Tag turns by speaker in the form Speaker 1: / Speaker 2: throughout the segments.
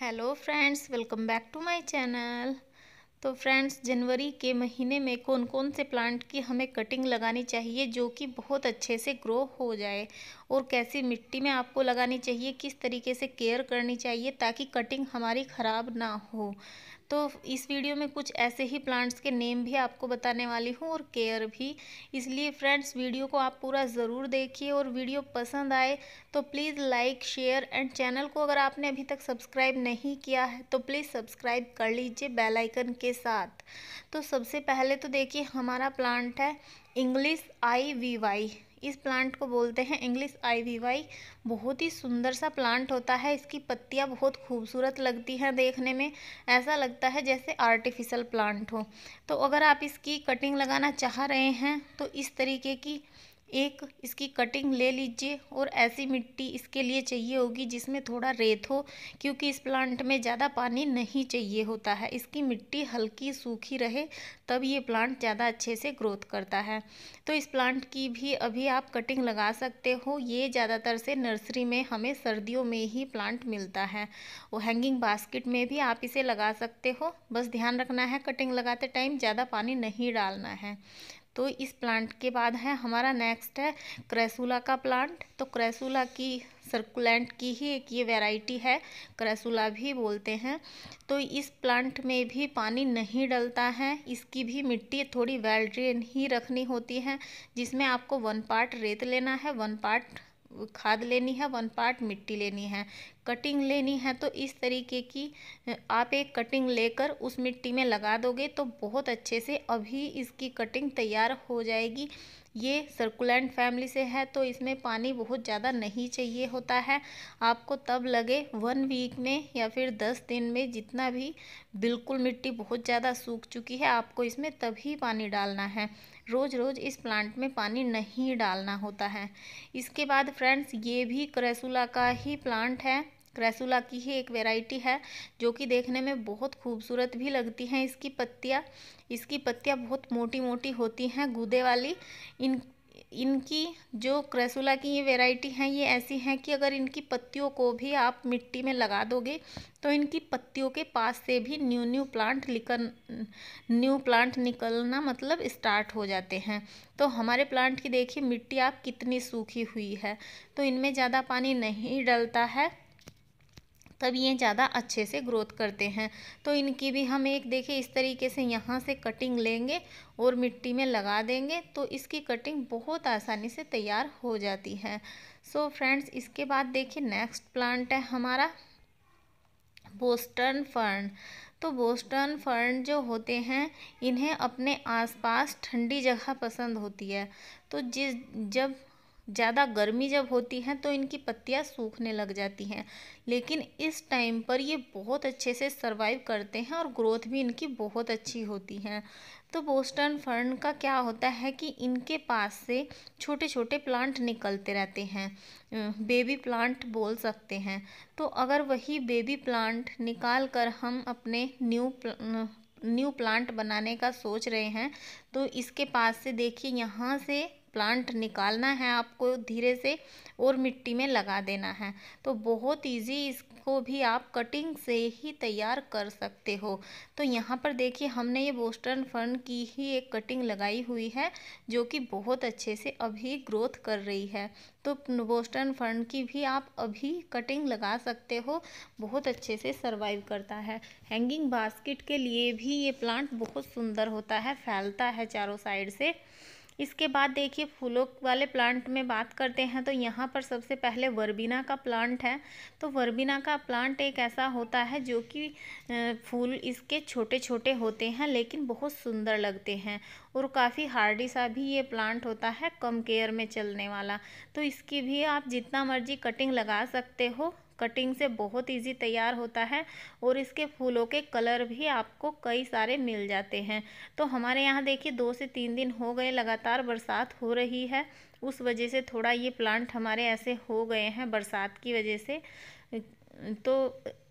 Speaker 1: hello friends welcome back to my channel तो friends जनवरी के महीने में कौन कौन से प्लांट की हमें कटिंग लगानी चाहिए जो कि बहुत अच्छे से ग्रो हो जाए और कैसी मिट्टी में आपको लगानी चाहिए किस तरीके से केयर करनी चाहिए ताकि कटिंग हमारी ख़राब ना हो तो इस वीडियो में कुछ ऐसे ही प्लांट्स के नेम भी आपको बताने वाली हूँ और केयर भी इसलिए फ्रेंड्स वीडियो को आप पूरा ज़रूर देखिए और वीडियो पसंद आए तो please like share and channel को अगर आपने अभी तक सब्सक्राइब नहीं किया है तो प्लीज़ सब्सक्राइब कर लीजिए बेल आइकन के साथ तो सबसे पहले तो देखिए हमारा प्लांट है इंग्लिश आई वी वाई इस प्लांट को बोलते हैं इंग्लिश आई वाई बहुत ही सुंदर सा प्लांट होता है इसकी पत्तियाँ बहुत खूबसूरत लगती हैं देखने में ऐसा लगता है जैसे आर्टिफिशियल प्लांट हो तो अगर आप इसकी कटिंग लगाना चाह रहे हैं तो इस तरीके की एक इसकी कटिंग ले लीजिए और ऐसी मिट्टी इसके लिए चाहिए होगी जिसमें थोड़ा रेत हो क्योंकि इस प्लांट में ज़्यादा पानी नहीं चाहिए होता है इसकी मिट्टी हल्की सूखी रहे तब ये प्लांट ज़्यादा अच्छे से ग्रोथ करता है तो इस प्लांट की भी अभी आप कटिंग लगा सकते हो ये ज़्यादातर से नर्सरी में हमें सर्दियों में ही प्लांट मिलता है और हैंगिंग बास्केट में भी आप इसे लगा सकते हो बस ध्यान रखना है कटिंग लगाते टाइम ज़्यादा पानी नहीं डालना है तो इस प्लांट के बाद है हमारा नेक्स्ट है क्रैसुला का प्लांट तो क्रैसुला की सर्कुलेंट की ही एक ये वैरायटी है क्रैसुला भी बोलते हैं तो इस प्लांट में भी पानी नहीं डलता है इसकी भी मिट्टी थोड़ी वेल ड्रेन ही रखनी होती है जिसमें आपको वन पार्ट रेत लेना है वन पार्ट खाद लेनी है वन पार्ट मिट्टी लेनी है कटिंग लेनी है तो इस तरीके की आप एक कटिंग लेकर उस मिट्टी में लगा दोगे तो बहुत अच्छे से अभी इसकी कटिंग तैयार हो जाएगी ये सर्कुलेंट फैमिली से है तो इसमें पानी बहुत ज़्यादा नहीं चाहिए होता है आपको तब लगे वन वीक में या फिर दस दिन में जितना भी बिल्कुल मिट्टी बहुत ज़्यादा सूख चुकी है आपको इसमें तभी पानी डालना है रोज़ रोज़ इस प्लांट में पानी नहीं डालना होता है इसके बाद फ्रेंड्स ये भी क्रेसुला का ही प्लांट है क्रेसुला की ही एक वेराइटी है जो कि देखने में बहुत खूबसूरत भी लगती हैं इसकी पत्तियाँ इसकी पत्तियाँ बहुत मोटी मोटी होती हैं गूदे वाली इन इनकी जो क्रेसुला की ये वेराइटी हैं ये ऐसी हैं कि अगर इनकी पत्तियों को भी आप मिट्टी में लगा दोगे तो इनकी पत्तियों के पास से भी न्यू न्यू प्लांट निकल न्यू प्लांट निकलना मतलब स्टार्ट हो जाते हैं तो हमारे प्लांट की देखिए मिट्टी आप कितनी सूखी हुई है तो इनमें ज़्यादा पानी नहीं डलता है तब ये ज़्यादा अच्छे से ग्रोथ करते हैं तो इनकी भी हम एक देखिए इस तरीके से यहाँ से कटिंग लेंगे और मिट्टी में लगा देंगे तो इसकी कटिंग बहुत आसानी से तैयार हो जाती है सो so फ्रेंड्स इसके बाद देखिए नेक्स्ट प्लांट है हमारा बोस्टर्न फर्न तो बोस्टर्न फर्न जो होते हैं इन्हें अपने आसपास ठंडी जगह पसंद होती है तो जिस जब ज़्यादा गर्मी जब होती है तो इनकी पत्तियाँ सूखने लग जाती हैं लेकिन इस टाइम पर ये बहुत अच्छे से सर्वाइव करते हैं और ग्रोथ भी इनकी बहुत अच्छी होती है तो बोस्टन फर्न का क्या होता है कि इनके पास से छोटे छोटे प्लांट निकलते रहते हैं बेबी प्लांट बोल सकते हैं तो अगर वही बेबी प्लांट निकाल कर हम अपने न्यू न्यू प्लांट बनाने का सोच रहे हैं तो इसके पास से देखिए यहाँ से प्लांट निकालना है आपको धीरे से और मिट्टी में लगा देना है तो बहुत इजी इसको भी आप कटिंग से ही तैयार कर सकते हो तो यहाँ पर देखिए हमने ये बोस्टर्न फर्न की ही एक कटिंग लगाई हुई है जो कि बहुत अच्छे से अभी ग्रोथ कर रही है तो बोस्टर्न फर्न की भी आप अभी कटिंग लगा सकते हो बहुत अच्छे से सर्वाइव करता है हैंगिंग बास्केट के लिए भी ये प्लांट बहुत सुंदर होता है फैलता है चारों साइड से इसके बाद देखिए फूलों वाले प्लांट में बात करते हैं तो यहाँ पर सबसे पहले वर्बीना का प्लांट है तो वर्बीना का प्लांट एक ऐसा होता है जो कि फूल इसके छोटे छोटे होते हैं लेकिन बहुत सुंदर लगते हैं और काफ़ी हार्डी सा भी ये प्लांट होता है कम केयर में चलने वाला तो इसकी भी आप जितना मर्जी कटिंग लगा सकते हो कटिंग से बहुत इजी तैयार होता है और इसके फूलों के कलर भी आपको कई सारे मिल जाते हैं तो हमारे यहाँ देखिए दो से तीन दिन हो गए लगातार बरसात हो रही है उस वजह से थोड़ा ये प्लांट हमारे ऐसे हो गए हैं बरसात की वजह से तो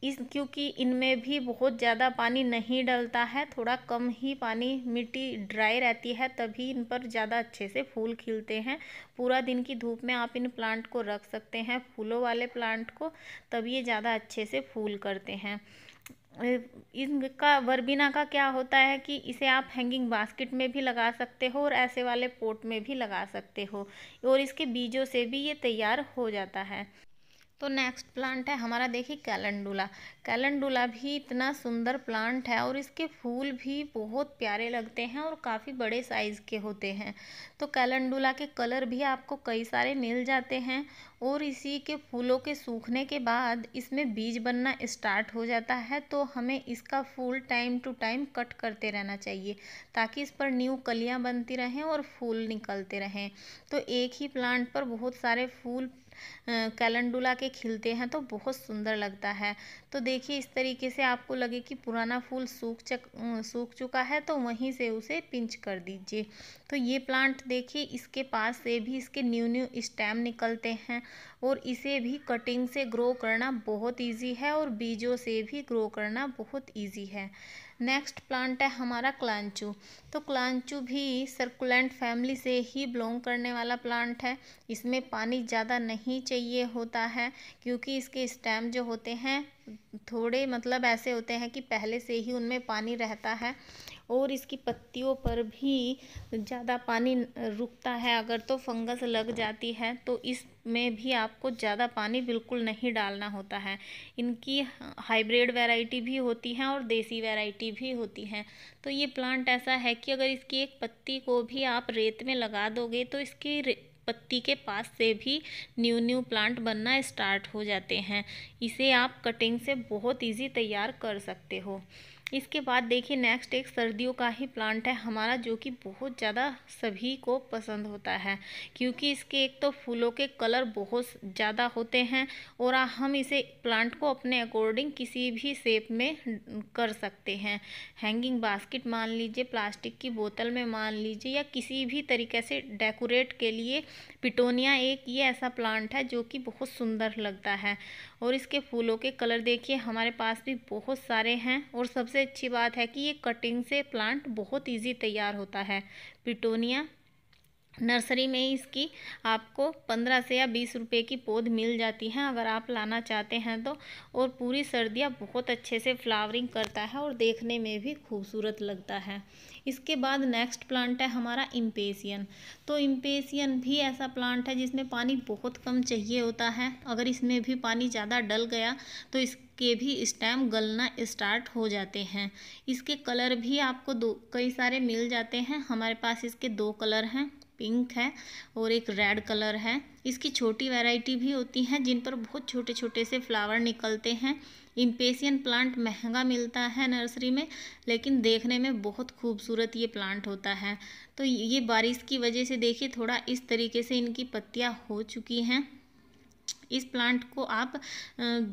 Speaker 1: इस क्योंकि इनमें भी बहुत ज़्यादा पानी नहीं डलता है थोड़ा कम ही पानी मिट्टी ड्राई रहती है तभी इन पर ज़्यादा अच्छे से फूल खिलते हैं पूरा दिन की धूप में आप इन प्लांट को रख सकते हैं फूलों वाले प्लांट को तब ये ज़्यादा अच्छे से फूल करते हैं इनका वर्बिना का क्या होता है कि इसे आप हैंगिंग बास्केट में भी लगा सकते हो और ऐसे वाले पोट में भी लगा सकते हो और इसके बीजों से भी ये तैयार हो जाता है तो नेक्स्ट प्लांट है हमारा देखिए कैलेंडुला कैलेंडुला भी इतना सुंदर प्लांट है और इसके फूल भी बहुत प्यारे लगते हैं और काफ़ी बड़े साइज़ के होते हैं तो कैलेंडुला के कलर भी आपको कई सारे मिल जाते हैं और इसी के फूलों के सूखने के बाद इसमें बीज बनना स्टार्ट हो जाता है तो हमें इसका फूल टाइम टू टाइम कट करते रहना चाहिए ताकि इस पर न्यू कलियाँ बनती रहें और फूल निकलते रहें तो एक ही प्लांट पर बहुत सारे फूल कैलेंडुला के खिलते हैं तो बहुत सुंदर लगता है तो देखिए इस तरीके से आपको लगे कि पुराना फूल सूख चक सूख चुका है तो वहीं से उसे पिंच कर दीजिए तो ये प्लांट देखिए इसके पास से भी इसके न्यू न्यू स्टैम निकलते हैं और इसे भी कटिंग से ग्रो करना बहुत इजी है और बीजों से भी ग्रो करना बहुत इजी है नेक्स्ट प्लांट है हमारा क्लांचू तो क्लांचू भी सर्कुलेंट फैमिली से ही बिलोंग करने वाला प्लांट है इसमें पानी ज़्यादा नहीं चाहिए होता है क्योंकि इसके स्टेम जो होते हैं थोड़े मतलब ऐसे होते हैं कि पहले से ही उनमें पानी रहता है और इसकी पत्तियों पर भी ज़्यादा पानी रुकता है अगर तो फंगस लग जाती है तो इसमें भी आपको ज़्यादा पानी बिल्कुल नहीं डालना होता है इनकी हाइब्रिड वैरायटी भी होती है और देसी वैरायटी भी होती है तो ये प्लांट ऐसा है कि अगर इसकी एक पत्ती को भी आप रेत में लगा दोगे तो इसकी पत्ती के पास से भी न्यू न्यू प्लांट बनना स्टार्ट हो जाते हैं इसे आप कटिंग से बहुत इजी तैयार कर सकते हो इसके बाद देखिए नेक्स्ट एक सर्दियों का ही प्लांट है हमारा जो कि बहुत ज़्यादा सभी को पसंद होता है क्योंकि इसके एक तो फूलों के कलर बहुत ज़्यादा होते हैं और हम इसे प्लांट को अपने अकॉर्डिंग किसी भी शेप में कर सकते हैं हैंगिंग बास्केट मान लीजिए प्लास्टिक की बोतल में मान लीजिए या किसी भी तरीके से डेकोरेट के लिए पिटोनिया एक ये ऐसा प्लांट है जो कि बहुत सुंदर लगता है और इसके फूलों के कलर देखिए हमारे पास भी बहुत सारे हैं और सबसे अच्छी बात है कि ये कटिंग से प्लांट बहुत इजी तैयार होता है पिटोनिया नर्सरी में ही इसकी आपको पंद्रह से या बीस रुपए की पौध मिल जाती है अगर आप लाना चाहते हैं तो और पूरी सर्दियाँ बहुत अच्छे से फ्लावरिंग करता है और देखने में भी खूबसूरत लगता है इसके बाद नेक्स्ट प्लांट है हमारा इम्पेसियन तो इम्पेसियन भी ऐसा प्लांट है जिसमें पानी बहुत कम चाहिए होता है अगर इसमें भी पानी ज़्यादा डल गया तो इस के भी टाइम गलना स्टार्ट हो जाते हैं इसके कलर भी आपको दो कई सारे मिल जाते हैं हमारे पास इसके दो कलर हैं पिंक है और एक रेड कलर है इसकी छोटी वैरायटी भी होती हैं जिन पर बहुत छोटे छोटे से फ्लावर निकलते हैं इम्पेसियन प्लांट महंगा मिलता है नर्सरी में लेकिन देखने में बहुत खूबसूरत ये प्लांट होता है तो ये बारिश की वजह से देखिए थोड़ा इस तरीके से इनकी पत्तियाँ हो चुकी हैं इस प्लांट को आप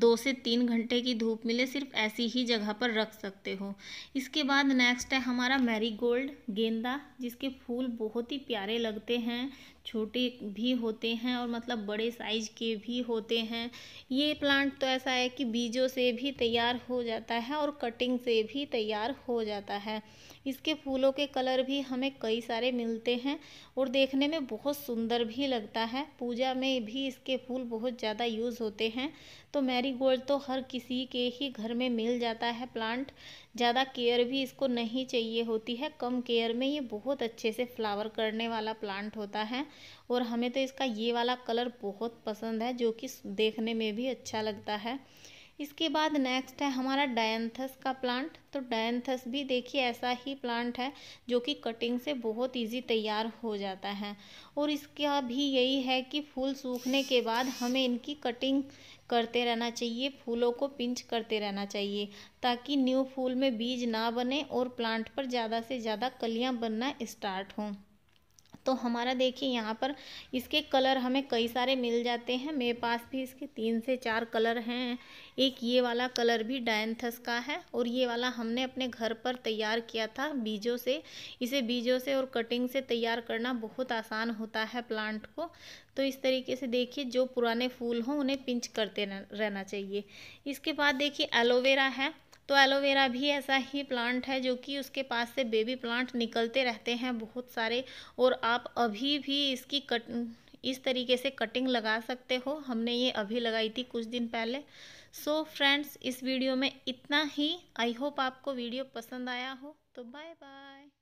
Speaker 1: दो से तीन घंटे की धूप मिले सिर्फ ऐसी ही जगह पर रख सकते हो इसके बाद नेक्स्ट है हमारा मैरीगोल्ड गेंदा जिसके फूल बहुत ही प्यारे लगते हैं छोटे भी होते हैं और मतलब बड़े साइज के भी होते हैं ये प्लांट तो ऐसा है कि बीजों से भी तैयार हो जाता है और कटिंग से भी तैयार हो जाता है इसके फूलों के कलर भी हमें कई सारे मिलते हैं और देखने में बहुत सुंदर भी लगता है पूजा में भी इसके फूल बहुत ज़्यादा यूज़ होते हैं तो मैरीगोल्ड तो हर किसी के ही घर में मिल जाता है प्लांट ज़्यादा केयर भी इसको नहीं चाहिए होती है कम केयर में ये बहुत अच्छे से फ्लावर करने वाला प्लांट होता है और हमें तो इसका ये वाला कलर बहुत पसंद है जो कि देखने में भी अच्छा लगता है इसके बाद नेक्स्ट है हमारा डायंथस का प्लांट तो डायंथस भी देखिए ऐसा ही प्लांट है जो कि कटिंग से बहुत इजी तैयार हो जाता है और इसका भी यही है कि फूल सूखने के बाद हमें इनकी कटिंग करते रहना चाहिए फूलों को पिंच करते रहना चाहिए ताकि न्यू फूल में बीज ना बने और प्लांट पर ज़्यादा से ज़्यादा कलियाँ बनना स्टार्ट हों तो हमारा देखिए यहाँ पर इसके कलर हमें कई सारे मिल जाते हैं मेरे पास भी इसके तीन से चार कलर हैं एक ये वाला कलर भी डायनथस का है और ये वाला हमने अपने घर पर तैयार किया था बीजों से इसे बीजों से और कटिंग से तैयार करना बहुत आसान होता है प्लांट को तो इस तरीके से देखिए जो पुराने फूल हों उन्हें पिंच करते रहना चाहिए इसके बाद देखिए एलोवेरा है तो एलोवेरा भी ऐसा ही प्लांट है जो कि उसके पास से बेबी प्लांट निकलते रहते हैं बहुत सारे और आप अभी भी इसकी कट इस तरीके से कटिंग लगा सकते हो हमने ये अभी लगाई थी कुछ दिन पहले सो so, फ्रेंड्स इस वीडियो में इतना ही आई होप आपको वीडियो पसंद आया हो तो बाय बाय